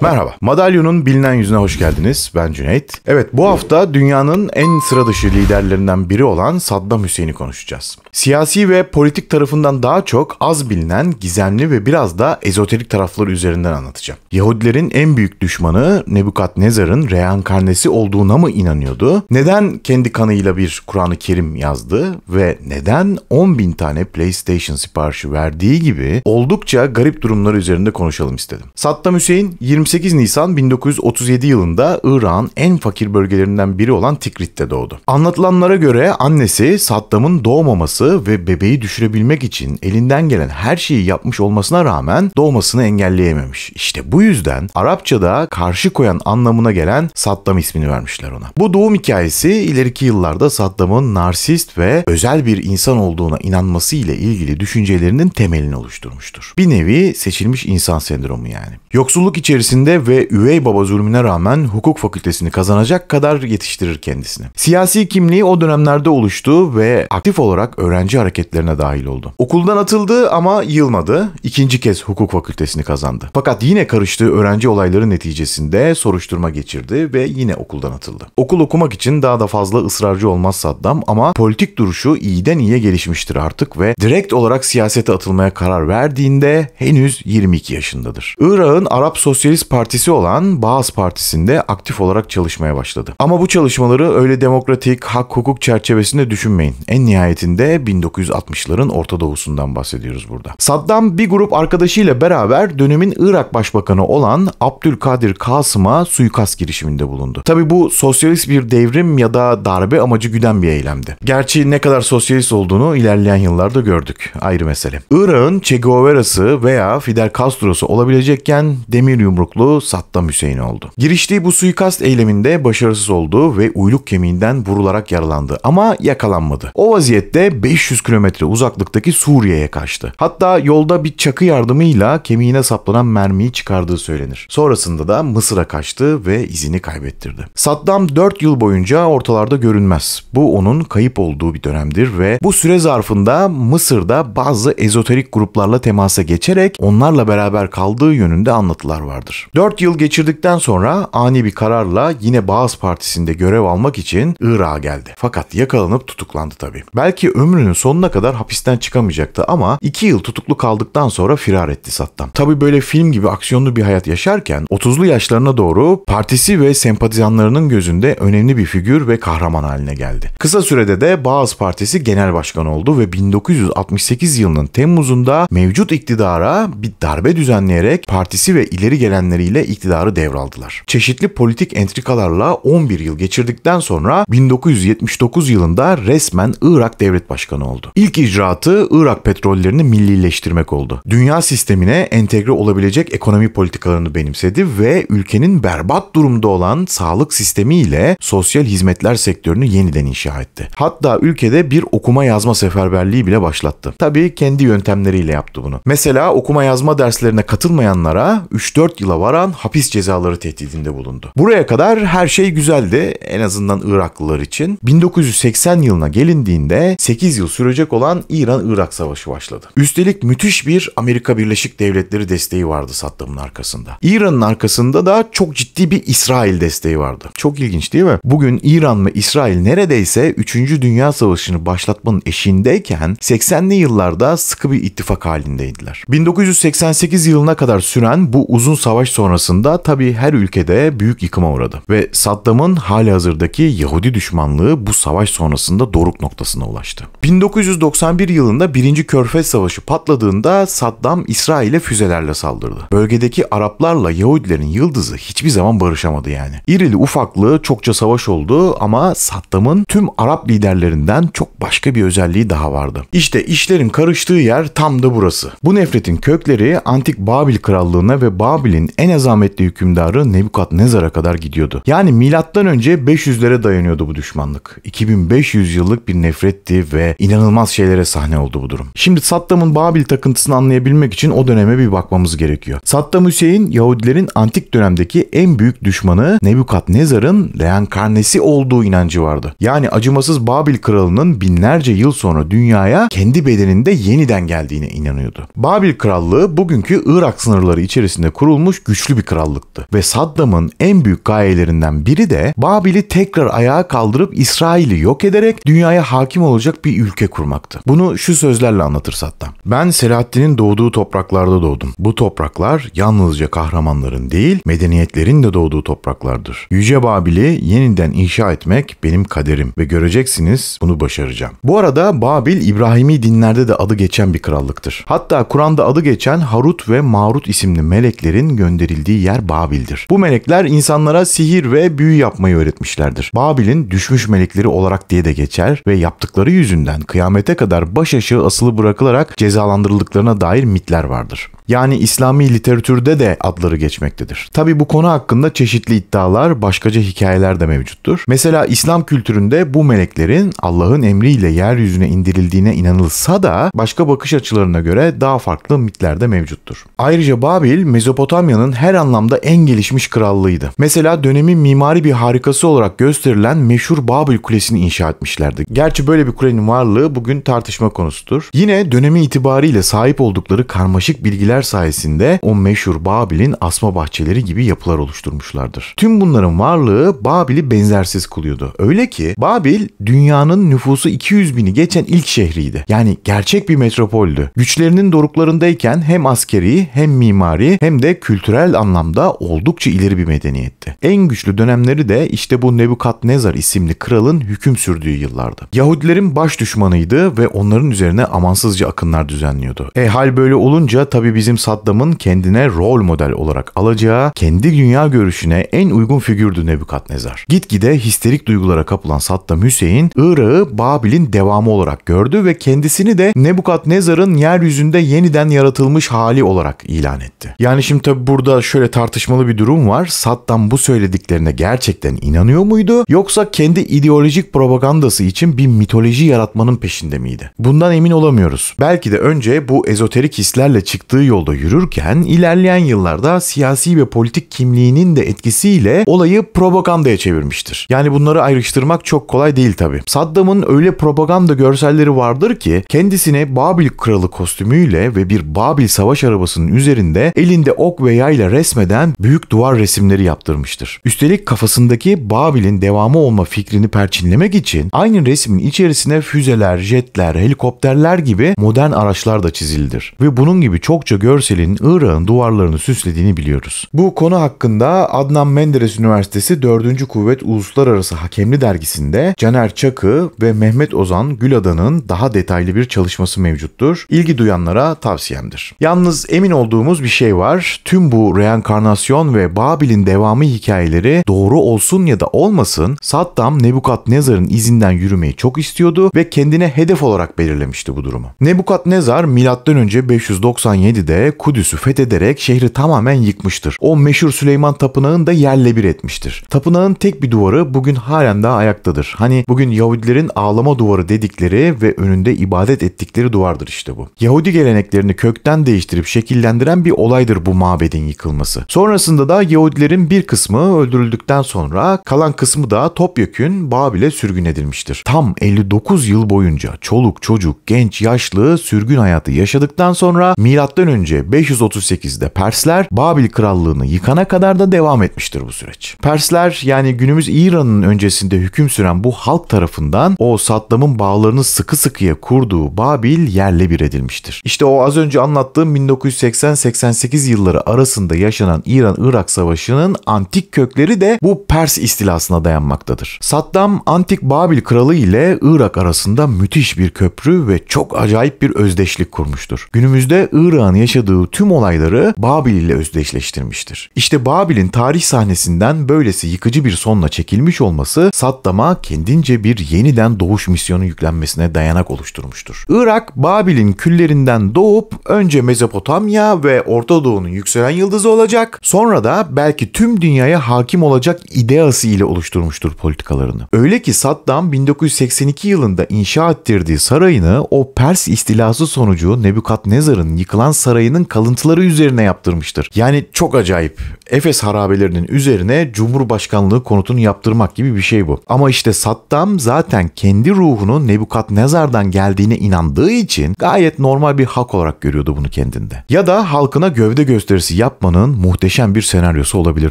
Merhaba, Madalyon'un bilinen yüzüne hoş geldiniz. Ben Cüneyt. Evet, bu hafta dünyanın en sıra dışı liderlerinden biri olan Saddam Hüseyin'i konuşacağız. Siyasi ve politik tarafından daha çok az bilinen, gizemli ve biraz da ezoterik tarafları üzerinden anlatacağım. Yahudilerin en büyük düşmanı Nebukadnezar'ın reenkarnesi olduğuna mı inanıyordu? Neden kendi kanıyla bir Kur'an-ı Kerim yazdı? Ve neden 10 bin tane PlayStation siparişi verdiği gibi oldukça garip durumlar üzerinde konuşalım istedim. Saddam Hüseyin 20 28 Nisan 1937 yılında Irak'ın en fakir bölgelerinden biri olan Tikrit'te doğdu. Anlatılanlara göre annesi Saddam'ın doğmaması ve bebeği düşürebilmek için elinden gelen her şeyi yapmış olmasına rağmen doğmasını engelleyememiş. İşte bu yüzden Arapçada karşı koyan anlamına gelen Saddam ismini vermişler ona. Bu doğum hikayesi ileriki yıllarda Saddam'ın narsist ve özel bir insan olduğuna inanması ile ilgili düşüncelerinin temelini oluşturmuştur. Bir nevi seçilmiş insan sendromu yani. Yoksulluk içerisinde öncesinde ve üvey baba zulmüne rağmen hukuk fakültesini kazanacak kadar yetiştirir kendisini. Siyasi kimliği o dönemlerde oluştu ve aktif olarak öğrenci hareketlerine dahil oldu. Okuldan atıldı ama yılmadı. İkinci kez hukuk fakültesini kazandı. Fakat yine karıştığı öğrenci olayları neticesinde soruşturma geçirdi ve yine okuldan atıldı. Okul okumak için daha da fazla ısrarcı olmaz Saddam ama politik duruşu iyiden iyiye gelişmiştir artık ve direkt olarak siyasete atılmaya karar verdiğinde henüz 22 yaşındadır. Irak'ın Arap Sosyalist partisi olan Baas Partisi'nde aktif olarak çalışmaya başladı. Ama bu çalışmaları öyle demokratik, hak hukuk çerçevesinde düşünmeyin. En nihayetinde 1960'ların Orta Doğu'sundan bahsediyoruz burada. Saddam bir grup arkadaşıyla beraber dönemin Irak Başbakanı olan Abdülkadir Kasım'a suikast girişiminde bulundu. Tabi bu sosyalist bir devrim ya da darbe amacı güden bir eylemdi. Gerçi ne kadar sosyalist olduğunu ilerleyen yıllarda gördük. Ayrı mesele. Irak'ın Che Guevara'sı veya Fidel Castro'su olabilecekken demir yumruklu tutuklu Saddam Hüseyin oldu. Giriştiği bu suikast eyleminde başarısız oldu ve uyluk kemiğinden vurularak yaralandı ama yakalanmadı. O vaziyette 500 kilometre uzaklıktaki Suriye'ye kaçtı. Hatta yolda bir çakı yardımıyla kemiğine saplanan mermiyi çıkardığı söylenir. Sonrasında da Mısır'a kaçtı ve izini kaybettirdi. Saddam 4 yıl boyunca ortalarda görünmez. Bu onun kayıp olduğu bir dönemdir ve bu süre zarfında Mısır'da bazı ezoterik gruplarla temasa geçerek onlarla beraber kaldığı yönünde anlatılar vardır başlar. 4 yıl geçirdikten sonra ani bir kararla yine Bağız Partisi'nde görev almak için Irak'a geldi. Fakat yakalanıp tutuklandı tabii. Belki ömrünün sonuna kadar hapisten çıkamayacaktı ama 2 yıl tutuklu kaldıktan sonra firar etti Saddam. Tabii böyle film gibi aksiyonlu bir hayat yaşarken 30'lu yaşlarına doğru partisi ve sempatizanlarının gözünde önemli bir figür ve kahraman haline geldi. Kısa sürede de Bağız Partisi genel başkanı oldu ve 1968 yılının Temmuz'unda mevcut iktidara bir darbe düzenleyerek partisi ve ileri gelenleri eylemleriyle iktidarı devraldılar. Çeşitli politik entrikalarla 11 yıl geçirdikten sonra 1979 yılında resmen Irak devlet başkanı oldu. İlk icraatı Irak petrollerini millileştirmek oldu. Dünya sistemine entegre olabilecek ekonomi politikalarını benimsedi ve ülkenin berbat durumda olan sağlık sistemi ile sosyal hizmetler sektörünü yeniden inşa etti. Hatta ülkede bir okuma yazma seferberliği bile başlattı. Tabii kendi yöntemleriyle yaptı bunu. Mesela okuma yazma derslerine katılmayanlara 3-4 yıla var varan hapis cezaları tehdidinde bulundu. Buraya kadar her şey güzeldi en azından Iraklılar için. 1980 yılına gelindiğinde 8 yıl sürecek olan İran-Irak Savaşı başladı. Üstelik müthiş bir Amerika Birleşik Devletleri desteği vardı Saddam'ın arkasında. İran'ın arkasında da çok ciddi bir İsrail desteği vardı. Çok ilginç değil mi? Bugün İran ve İsrail neredeyse 3. Dünya Savaşı'nı başlatmanın eşiğindeyken 80'li yıllarda sıkı bir ittifak halindeydiler. 1988 yılına kadar süren bu uzun savaş savaş sonrasında tabii her ülkede büyük yıkıma uğradı. Ve Saddam'ın hali hazırdaki Yahudi düşmanlığı bu savaş sonrasında doruk noktasına ulaştı. 1991 yılında 1. Körfez Savaşı patladığında Saddam İsrail'e füzelerle saldırdı. Bölgedeki Araplarla Yahudilerin yıldızı hiçbir zaman barışamadı yani. İrili ufaklı çokça savaş oldu ama Saddam'ın tüm Arap liderlerinden çok başka bir özelliği daha vardı. İşte işlerin karıştığı yer tam da burası. Bu nefretin kökleri antik Babil krallığına ve Babil'in en azametli hükümdarı Nebukadnezar'a kadar gidiyordu. Yani milattan önce 500'lere dayanıyordu bu düşmanlık. 2500 yıllık bir nefretti ve inanılmaz şeylere sahne oldu bu durum. Şimdi Saddam'ın Babil takıntısını anlayabilmek için o döneme bir bakmamız gerekiyor. Saddam Hüseyin Yahudilerin antik dönemdeki en büyük düşmanı Nebukadnezar'ın reenkarnesi olduğu inancı vardı. Yani acımasız Babil kralının binlerce yıl sonra dünyaya kendi bedeninde yeniden geldiğine inanıyordu. Babil krallığı bugünkü Irak sınırları içerisinde kurulmuş güçlü bir krallıktı. Ve Saddam'ın en büyük gayelerinden biri de Babil'i tekrar ayağa kaldırıp İsrail'i yok ederek dünyaya hakim olacak bir ülke kurmaktı. Bunu şu sözlerle anlatır Saddam. Ben Selahaddin'in doğduğu topraklarda doğdum. Bu topraklar yalnızca kahramanların değil, medeniyetlerin de doğduğu topraklardır. Yüce Babil'i yeniden inşa etmek benim kaderim ve göreceksiniz bunu başaracağım. Bu arada Babil İbrahimi dinlerde de adı geçen bir krallıktır. Hatta Kur'an'da adı geçen Harut ve Marut isimli meleklerin gönderilmesi gönderildiği yer Babil'dir. Bu melekler insanlara sihir ve büyü yapmayı öğretmişlerdir. Babil'in düşmüş melekleri olarak diye de geçer ve yaptıkları yüzünden kıyamete kadar baş aşağı asılı bırakılarak cezalandırıldıklarına dair mitler vardır. Yani İslami literatürde de adları geçmektedir. Tabi bu konu hakkında çeşitli iddialar, başkaca hikayeler de mevcuttur. Mesela İslam kültüründe bu meleklerin Allah'ın emriyle yeryüzüne indirildiğine inanılsa da başka bakış açılarına göre daha farklı mitler de mevcuttur. Ayrıca Babil, Mezopotamya'nın Avrupa'nın her anlamda en gelişmiş krallığıydı. Mesela dönemin mimari bir harikası olarak gösterilen meşhur Babil Kulesi'ni inşa etmişlerdi. Gerçi böyle bir kulenin varlığı bugün tartışma konusudur. Yine dönemi itibariyle sahip oldukları karmaşık bilgiler sayesinde o meşhur Babil'in asma bahçeleri gibi yapılar oluşturmuşlardır. Tüm bunların varlığı Babil'i benzersiz kılıyordu. Öyle ki Babil dünyanın nüfusu 200 bini geçen ilk şehriydi. Yani gerçek bir metropoldü. Güçlerinin doruklarındayken hem askeri hem mimari hem de kültürel kültürel anlamda oldukça ileri bir medeniyetti. En güçlü dönemleri de işte bu Nebukadnezar isimli kralın hüküm sürdüğü yıllardı. Yahudilerin baş düşmanıydı ve onların üzerine amansızca akınlar düzenliyordu. E hal böyle olunca tabi bizim Saddam'ın kendine rol model olarak alacağı kendi dünya görüşüne en uygun figürdü Nebukadnezar. Gitgide histerik duygulara kapılan Saddam Hüseyin, Irak'ı Babil'in devamı olarak gördü ve kendisini de Nebukadnezar'ın yeryüzünde yeniden yaratılmış hali olarak ilan etti. Yani şimdi tabi burada burada şöyle tartışmalı bir durum var. Saddam bu söylediklerine gerçekten inanıyor muydu? Yoksa kendi ideolojik propagandası için bir mitoloji yaratmanın peşinde miydi? Bundan emin olamıyoruz. Belki de önce bu ezoterik hislerle çıktığı yolda yürürken ilerleyen yıllarda siyasi ve politik kimliğinin de etkisiyle olayı propagandaya çevirmiştir. Yani bunları ayrıştırmak çok kolay değil tabi. Saddam'ın öyle propaganda görselleri vardır ki kendisine Babil kralı kostümüyle ve bir Babil savaş arabasının üzerinde elinde ok ve yay kafayla resmeden büyük duvar resimleri yaptırmıştır. Üstelik kafasındaki Babil'in devamı olma fikrini perçinlemek için aynı resmin içerisine füzeler, jetler, helikopterler gibi modern araçlar da çizildir. Ve bunun gibi çokça görselin Irak'ın duvarlarını süslediğini biliyoruz. Bu konu hakkında Adnan Menderes Üniversitesi 4. Kuvvet Uluslararası Hakemli Dergisi'nde Caner Çakı ve Mehmet Ozan Güladan'ın daha detaylı bir çalışması mevcuttur. İlgi duyanlara tavsiyemdir. Yalnız emin olduğumuz bir şey var. Tüm bu reenkarnasyon ve Babil'in devamı hikayeleri doğru olsun ya da olmasın Saddam Nebukadnezar'ın izinden yürümeyi çok istiyordu ve kendine hedef olarak belirlemişti bu durumu. Nebukadnezar M.Ö. 597'de Kudüs'ü fethederek şehri tamamen yıkmıştır. O meşhur Süleyman Tapınağı'nı da yerle bir etmiştir. Tapınağın tek bir duvarı bugün halen daha ayaktadır. Hani bugün Yahudilerin ağlama duvarı dedikleri ve önünde ibadet ettikleri duvardır işte bu. Yahudi geleneklerini kökten değiştirip şekillendiren bir olaydır bu mabedin yıkılması. Sonrasında da Yahudilerin bir kısmı öldürüldükten sonra kalan kısmı da topyekün Babil'e sürgün edilmiştir. Tam 59 yıl boyunca çoluk çocuk, genç, yaşlı sürgün hayatı yaşadıktan sonra milattan önce 538'de Persler Babil krallığını yıkana kadar da devam etmiştir bu süreç. Persler yani günümüz İran'ın öncesinde hüküm süren bu halk tarafından o Saddam'ın bağlarını sıkı sıkıya kurduğu Babil yerle bir edilmiştir. İşte o az önce anlattığım 1980-88 yılları arası arasında yaşanan İran-Irak savaşının antik kökleri de bu Pers istilasına dayanmaktadır. Saddam antik Babil kralı ile Irak arasında müthiş bir köprü ve çok acayip bir özdeşlik kurmuştur. Günümüzde Irak'ın yaşadığı tüm olayları Babil ile özdeşleştirmiştir. İşte Babil'in tarih sahnesinden böylesi yıkıcı bir sonla çekilmiş olması Saddam'a kendince bir yeniden doğuş misyonu yüklenmesine dayanak oluşturmuştur. Irak, Babil'in küllerinden doğup önce Mezopotamya ve Orta Doğu'nun yükselen yıldızı olacak. Sonra da belki tüm dünyaya hakim olacak ideası ile oluşturmuştur politikalarını. Öyle ki Saddam 1982 yılında inşa ettirdiği sarayını o Pers istilası sonucu Nebukadnezar'ın yıkılan sarayının kalıntıları üzerine yaptırmıştır. Yani çok acayip. Efes harabelerinin üzerine Cumhurbaşkanlığı konutunu yaptırmak gibi bir şey bu. Ama işte Saddam zaten kendi ruhunun Nebukadnezar'dan geldiğine inandığı için gayet normal bir hak olarak görüyordu bunu kendinde. Ya da halkına gövde gösterisi yapmanın muhteşem bir senaryosu olabilir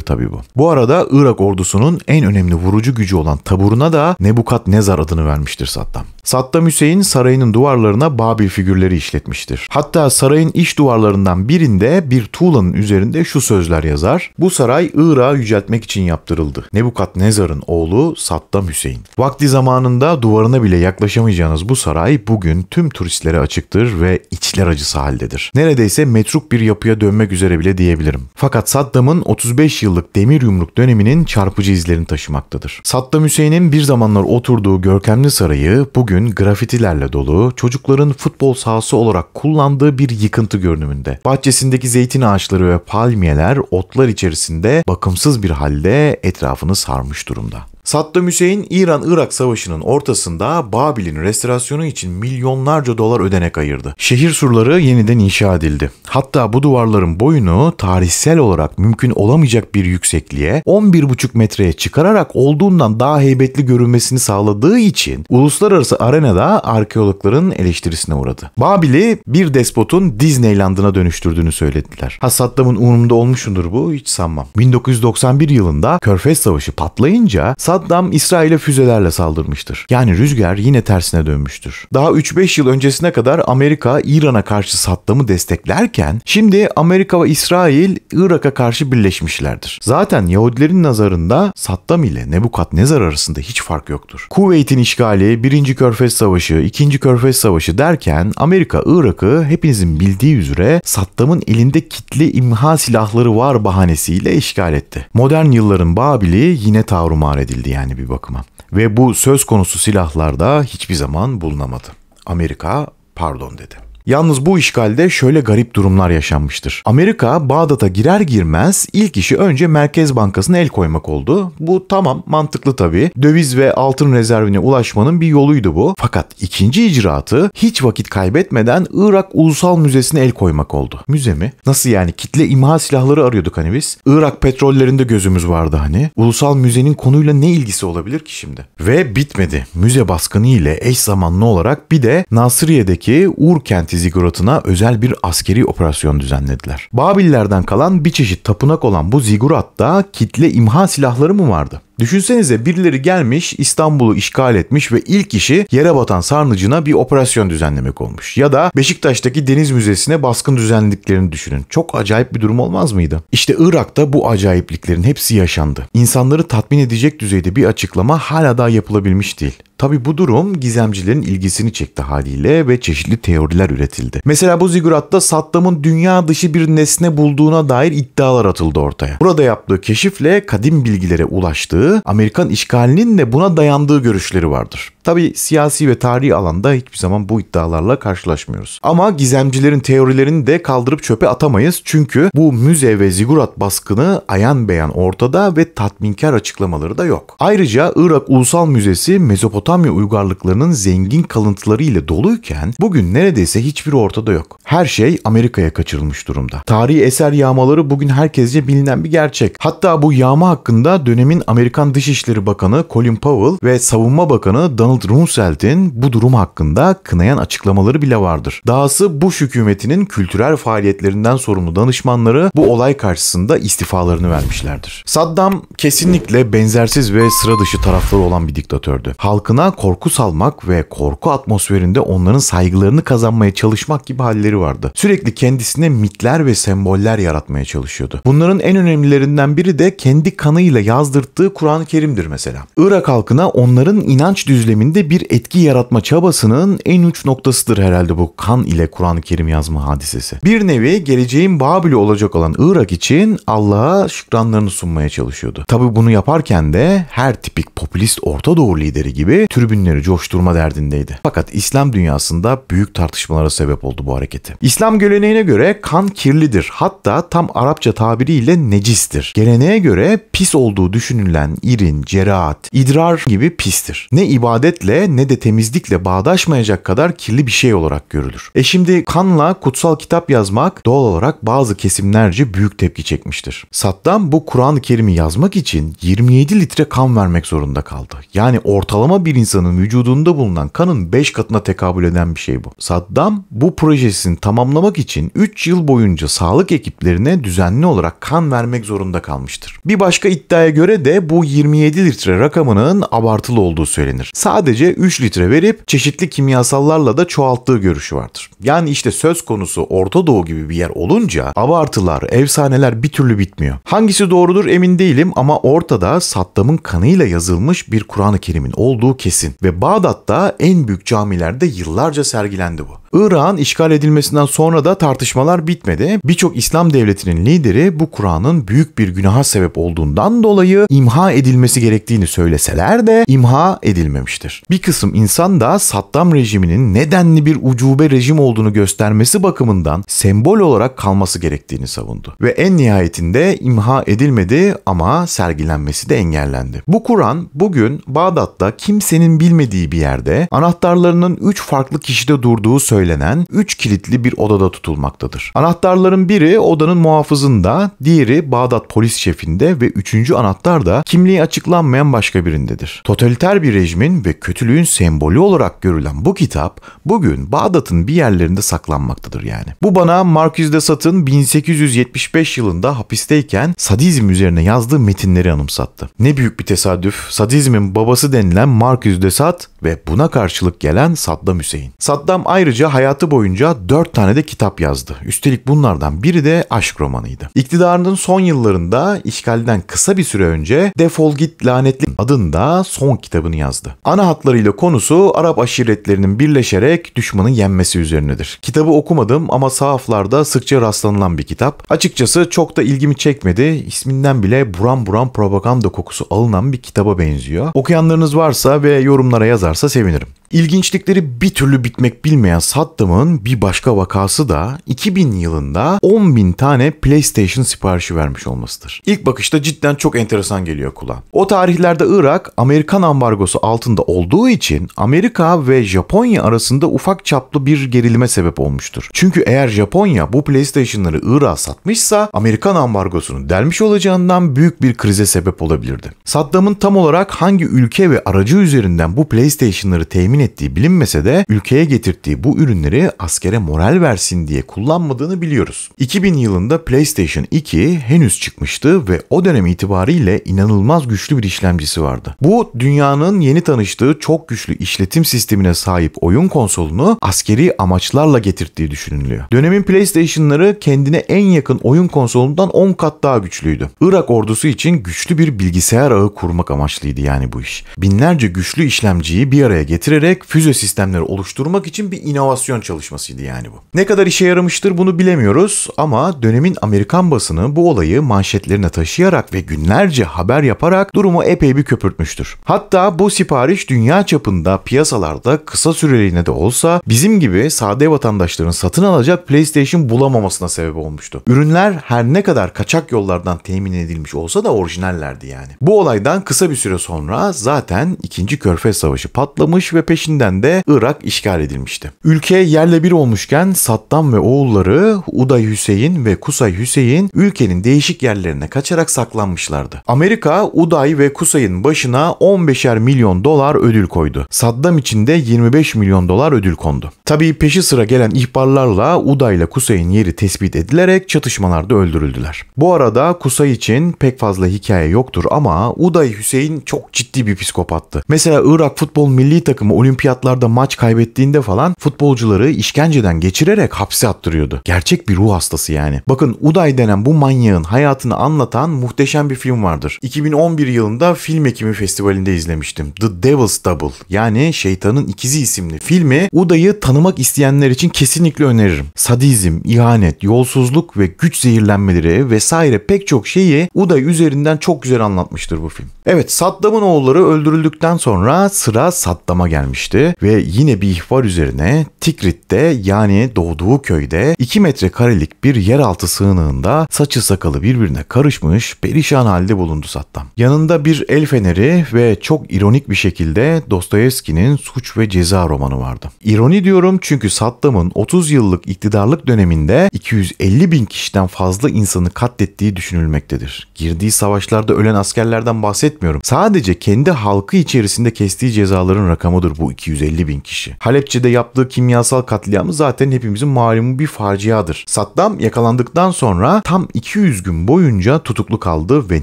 tabii bu. Bu arada Irak ordusunun en önemli vurucu gücü olan taburuna da Nebukadnezar adını vermiştir Saddam. Saddam Hüseyin sarayının duvarlarına Babil figürleri işletmiştir. Hatta sarayın iç duvarlarından birinde bir tuğlanın üzerinde şu sözler yazar. Bu saray Irak'ı yüceltmek için yaptırıldı. Nebukadnezar'ın oğlu Saddam Hüseyin. Vakti zamanında duvarına bile yaklaşamayacağınız bu saray bugün tüm turistlere açıktır ve içler acısı haldedir. Neredeyse metruk bir yapıya dönmek üzere bile diyebilirim. Fakat Saddam'ın 35 yıllık demir yumruk döneminin çarpıcı izlerini taşımaktadır. Saddam Hüseyin'in bir zamanlar oturduğu görkemli sarayı bugün grafitilerle dolu, çocukların futbol sahası olarak kullandığı bir yıkıntı görünümünde. Bahçesindeki zeytin ağaçları ve palmiyeler otlar içerisinde bakımsız bir halde etrafını sarmış durumda. Saddam Hüseyin İran-Irak savaşının ortasında Babil'in restorasyonu için milyonlarca dolar ödenek ayırdı. Şehir surları yeniden inşa edildi. Hatta bu duvarların boyunu tarihsel olarak mümkün olamayacak bir yüksekliğe 11,5 metreye çıkararak olduğundan daha heybetli görünmesini sağladığı için uluslararası arenada arkeologların eleştirisine uğradı. Babil'i bir despotun Disneyland'ına dönüştürdüğünü söylediler. Ha Saddam'ın umurumda olmuşundur bu hiç sanmam. 1991 yılında Körfez Savaşı patlayınca Saddam Saddam İsrail'e füzelerle saldırmıştır. Yani rüzgar yine tersine dönmüştür. Daha 3-5 yıl öncesine kadar Amerika İran'a karşı Saddam'ı desteklerken şimdi Amerika ve İsrail Irak'a karşı birleşmişlerdir. Zaten Yahudilerin nazarında Saddam ile Nebukadnezar arasında hiç fark yoktur. Kuveyt'in işgali, 1. Körfez Savaşı, 2. Körfez Savaşı derken Amerika Irak'ı hepinizin bildiği üzere Saddam'ın elinde kitli imha silahları var bahanesiyle işgal etti. Modern yılların Babil'i yine tavrumar edildi edildi yani bir bakıma. Ve bu söz konusu silahlarda hiçbir zaman bulunamadı. Amerika pardon dedi. Yalnız bu işgalde şöyle garip durumlar yaşanmıştır. Amerika Bağdat'a girer girmez ilk işi önce Merkez Bankası'na el koymak oldu. Bu tamam mantıklı tabii. Döviz ve altın rezervine ulaşmanın bir yoluydu bu. Fakat ikinci icraatı hiç vakit kaybetmeden Irak Ulusal Müzesi'ne el koymak oldu. Müze mi? Nasıl yani? Kitle imha silahları arıyorduk hani biz. Irak petrollerinde gözümüz vardı hani. Ulusal müzenin konuyla ne ilgisi olabilir ki şimdi? Ve bitmedi. Müze baskını ile eş zamanlı olarak bir de Nasriye'deki Ur kenti devleti ziguratına özel bir askeri operasyon düzenlediler. Babillerden kalan bir çeşit tapınak olan bu ziguratta kitle imha silahları mı vardı? Düşünsenize birileri gelmiş İstanbul'u işgal etmiş ve ilk işi yere batan sarnıcına bir operasyon düzenlemek olmuş. Ya da Beşiktaş'taki Deniz Müzesi'ne baskın düzenlediklerini düşünün. Çok acayip bir durum olmaz mıydı? İşte Irak'ta bu acayipliklerin hepsi yaşandı. İnsanları tatmin edecek düzeyde bir açıklama hala daha yapılabilmiş değil. Tabi bu durum gizemcilerin ilgisini çekti haliyle ve çeşitli teoriler üretildi. Mesela bu ziguratta Saddam'ın dünya dışı bir nesne bulduğuna dair iddialar atıldı ortaya. Burada yaptığı keşifle kadim bilgilere ulaştığı, Amerikan işgalinin de buna dayandığı görüşleri vardır. Tabi siyasi ve tarihi alanda hiçbir zaman bu iddialarla karşılaşmıyoruz. Ama gizemcilerin teorilerini de kaldırıp çöpe atamayız çünkü bu müze ve zigurat baskını ayan beyan ortada ve tatminkar açıklamaları da yok. Ayrıca Irak Ulusal Müzesi Mezopotamya Mezopotamya uygarlıklarının zengin kalıntıları ile doluyken bugün neredeyse hiçbir ortada yok. Her şey Amerika'ya kaçırılmış durumda. Tarihi eser yağmaları bugün herkesce bilinen bir gerçek. Hatta bu yağma hakkında dönemin Amerikan Dışişleri Bakanı Colin Powell ve Savunma Bakanı Donald Rumsfeld'in bu durum hakkında kınayan açıklamaları bile vardır. Dahası bu hükümetinin kültürel faaliyetlerinden sorumlu danışmanları bu olay karşısında istifalarını vermişlerdir. Saddam kesinlikle benzersiz ve sıra dışı tarafları olan bir diktatördü. Halkın hayatına korku salmak ve korku atmosferinde onların saygılarını kazanmaya çalışmak gibi halleri vardı. Sürekli kendisine mitler ve semboller yaratmaya çalışıyordu. Bunların en önemlilerinden biri de kendi kanıyla yazdırttığı Kur'an-ı Kerim'dir mesela. Irak halkına onların inanç düzleminde bir etki yaratma çabasının en uç noktasıdır herhalde bu kan ile Kur'an-ı Kerim yazma hadisesi. Bir nevi geleceğin Babil'i olacak olan Irak için Allah'a şükranlarını sunmaya çalışıyordu. Tabi bunu yaparken de her tipik popülist Orta Doğu lideri gibi ve tribünleri coşturma derdindeydi. Fakat İslam dünyasında büyük tartışmalara sebep oldu bu hareketi. İslam geleneğine göre kan kirlidir. Hatta tam Arapça tabiriyle necistir. Geleneğe göre pis olduğu düşünülen irin, cerahat, idrar gibi pistir. Ne ibadetle ne de temizlikle bağdaşmayacak kadar kirli bir şey olarak görülür. E şimdi kanla kutsal kitap yazmak doğal olarak bazı kesimlerce büyük tepki çekmiştir. Saddam bu Kur'an-ı Kerim'i yazmak için 27 litre kan vermek zorunda kaldı. Yani ortalama bir insanın vücudunda bulunan kanın 5 katına tekabül eden bir şey bu. Saddam bu projesini tamamlamak için 3 yıl boyunca sağlık ekiplerine düzenli olarak kan vermek zorunda kalmıştır. Bir başka iddiaya göre de bu 27 litre rakamının abartılı olduğu söylenir. Sadece 3 litre verip çeşitli kimyasallarla da çoğalttığı görüşü vardır. Yani işte söz konusu Orta Doğu gibi bir yer olunca abartılar, efsaneler bir türlü bitmiyor. Hangisi doğrudur emin değilim ama ortada Saddam'ın kanıyla yazılmış bir Kur'an-ı Kerim'in olduğu kesin ve Bağdat'ta en büyük camilerde yıllarca sergilendi bu. Irak'ın işgal edilmesinden sonra da tartışmalar bitmedi. Birçok İslam devletinin lideri bu Kur'an'ın büyük bir günaha sebep olduğundan dolayı imha edilmesi gerektiğini söyleseler de imha edilmemiştir. Bir kısım insan da Saddam rejiminin nedenli bir ucube rejim olduğunu göstermesi bakımından sembol olarak kalması gerektiğini savundu. Ve en nihayetinde imha edilmedi ama sergilenmesi de engellendi. Bu Kur'an bugün Bağdat'ta kimse kimsenin bilmediği bir yerde anahtarlarının 3 farklı kişide durduğu söylenen 3 kilitli bir odada tutulmaktadır. Anahtarların biri odanın muhafızında, diğeri Bağdat polis şefinde ve üçüncü anahtar da kimliği açıklanmayan başka birindedir. Totaliter bir rejimin ve kötülüğün sembolü olarak görülen bu kitap bugün Bağdat'ın bir yerlerinde saklanmaktadır yani. Bu bana Marcus de Satın 1875 yılında hapisteyken sadizm üzerine yazdığı metinleri anımsattı. Ne büyük bir tesadüf, sadizmin babası denilen Marcus yüzde Sat ve buna karşılık gelen Saddam Hüseyin. Saddam ayrıca hayatı boyunca 4 tane de kitap yazdı. Üstelik bunlardan biri de aşk romanıydı. İktidarının son yıllarında işgalden kısa bir süre önce Defol Git Lanetli adında son kitabını yazdı. Ana hatlarıyla konusu Arap aşiretlerinin birleşerek düşmanı yenmesi üzerinedir. Kitabı okumadım ama sahaflarda sıkça rastlanılan bir kitap. Açıkçası çok da ilgimi çekmedi. İsminden bile buram buram propaganda kokusu alınan bir kitaba benziyor. Okuyanlarınız varsa ve yorumlara yazarsa sevinirim. İlginçlikleri bir türlü bitmek bilmeyen Saddam'ın bir başka vakası da 2000 yılında 10 bin tane PlayStation siparişi vermiş olmasıdır. İlk bakışta cidden çok enteresan geliyor kulağa. O tarihlerde Irak Amerikan ambargosu altında olduğu için Amerika ve Japonya arasında ufak çaplı bir gerilime sebep olmuştur. Çünkü eğer Japonya bu PlayStation'ları Irak'a satmışsa Amerikan ambargosunu delmiş olacağından büyük bir krize sebep olabilirdi. Saddam'ın tam olarak hangi ülke ve aracı üzerinden bu PlayStation'ları temin temin ettiği bilinmese de ülkeye getirdiği bu ürünleri askere moral versin diye kullanmadığını biliyoruz. 2000 yılında PlayStation 2 henüz çıkmıştı ve o dönem itibariyle inanılmaz güçlü bir işlemcisi vardı. Bu dünyanın yeni tanıştığı çok güçlü işletim sistemine sahip oyun konsolunu askeri amaçlarla getirdiği düşünülüyor. Dönemin PlayStation'ları kendine en yakın oyun konsolundan 10 kat daha güçlüydü. Irak ordusu için güçlü bir bilgisayar ağı kurmak amaçlıydı yani bu iş. Binlerce güçlü işlemciyi bir araya getirerek böyle füze sistemleri oluşturmak için bir inovasyon çalışmasıydı yani bu. Ne kadar işe yaramıştır bunu bilemiyoruz ama dönemin Amerikan basını bu olayı manşetlerine taşıyarak ve günlerce haber yaparak durumu epey bir köpürtmüştür. Hatta bu sipariş dünya çapında piyasalarda kısa süreliğine de olsa bizim gibi sade vatandaşların satın alacak PlayStation bulamamasına sebep olmuştu. Ürünler her ne kadar kaçak yollardan temin edilmiş olsa da orijinallerdi yani. Bu olaydan kısa bir süre sonra zaten 2. Körfez Savaşı patlamış ve peş peşinden de Irak işgal edilmişti. Ülke yerle bir olmuşken Saddam ve oğulları Uday Hüseyin ve Kusay Hüseyin ülkenin değişik yerlerine kaçarak saklanmışlardı. Amerika Uday ve Kusay'ın başına 15'er milyon dolar ödül koydu. Saddam için de 25 milyon dolar ödül kondu. Tabii peşi sıra gelen ihbarlarla Uday ile Kusay'ın yeri tespit edilerek çatışmalarda öldürüldüler. Bu arada Kusay için pek fazla hikaye yoktur ama Uday Hüseyin çok ciddi bir psikopattı. Mesela Irak futbol milli takımı olimpiyatlarda maç kaybettiğinde falan futbolcuları işkenceden geçirerek hapse attırıyordu. Gerçek bir ruh hastası yani. Bakın Uday denen bu manyağın hayatını anlatan muhteşem bir film vardır. 2011 yılında Film Ekimi Festivali'nde izlemiştim. The Devil's Double yani Şeytanın ikizi isimli filmi Uday'ı tanımak isteyenler için kesinlikle öneririm. Sadizm, ihanet, yolsuzluk ve güç zehirlenmeleri vesaire pek çok şeyi Uday üzerinden çok güzel anlatmıştır bu film. Evet Saddam'ın oğulları öldürüldükten sonra sıra Saddam'a gelmiş etmişti ve yine bir ihbar üzerine Tikrit'te yani doğduğu köyde 2 metre karelik bir yeraltı sığınağında saçı sakalı birbirine karışmış perişan halde bulundu Sattam. Yanında bir el feneri ve çok ironik bir şekilde Dostoyevski'nin Suç ve Ceza romanı vardı. İroni diyorum çünkü Sattam'ın 30 yıllık iktidarlık döneminde 250 bin kişiden fazla insanı katlettiği düşünülmektedir. Girdiği savaşlarda ölen askerlerden bahsetmiyorum. Sadece kendi halkı içerisinde kestiği cezaların rakamıdır bu bu 250 bin kişi. Halepçe'de yaptığı kimyasal katliamı zaten hepimizin malumu bir faciadır. Saddam yakalandıktan sonra tam 200 gün boyunca tutuklu kaldı ve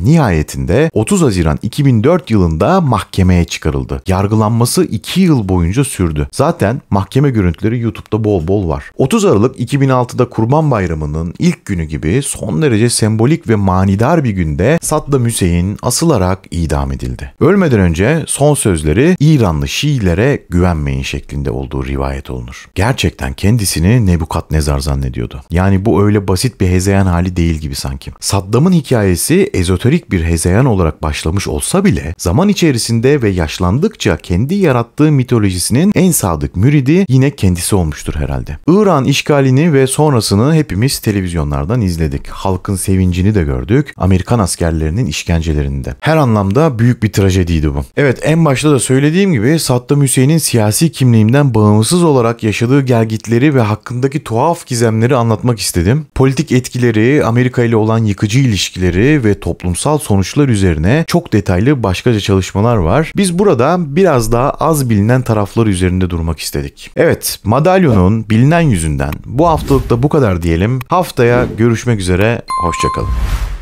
nihayetinde 30 Haziran 2004 yılında mahkemeye çıkarıldı. Yargılanması 2 yıl boyunca sürdü. Zaten mahkeme görüntüleri YouTube'da bol bol var. 30 Aralık 2006'da Kurban Bayramı'nın ilk günü gibi son derece sembolik ve manidar bir günde Saddam Hüseyin asılarak idam edildi. Ölmeden önce son sözleri İranlı Şiilere güvenmeyin şeklinde olduğu rivayet olunur. Gerçekten kendisini Nebukadnezar zannediyordu. Yani bu öyle basit bir hezeyan hali değil gibi sanki. Saddam'ın hikayesi ezoterik bir hezeyan olarak başlamış olsa bile zaman içerisinde ve yaşlandıkça kendi yarattığı mitolojisinin en sadık müridi yine kendisi olmuştur herhalde. İran işgalini ve sonrasını hepimiz televizyonlardan izledik. Halkın sevincini de gördük. Amerikan askerlerinin işkencelerini de. Her anlamda büyük bir trajediydi bu. Evet en başta da söylediğim gibi Saddam Hüseyin Hüseyin'in siyasi kimliğimden bağımsız olarak yaşadığı gelgitleri ve hakkındaki tuhaf gizemleri anlatmak istedim. Politik etkileri, Amerika ile olan yıkıcı ilişkileri ve toplumsal sonuçlar üzerine çok detaylı başkaca çalışmalar var. Biz burada biraz daha az bilinen taraflar üzerinde durmak istedik. Evet, madalyonun bilinen yüzünden bu haftalıkta bu kadar diyelim. Haftaya görüşmek üzere, hoşçakalın.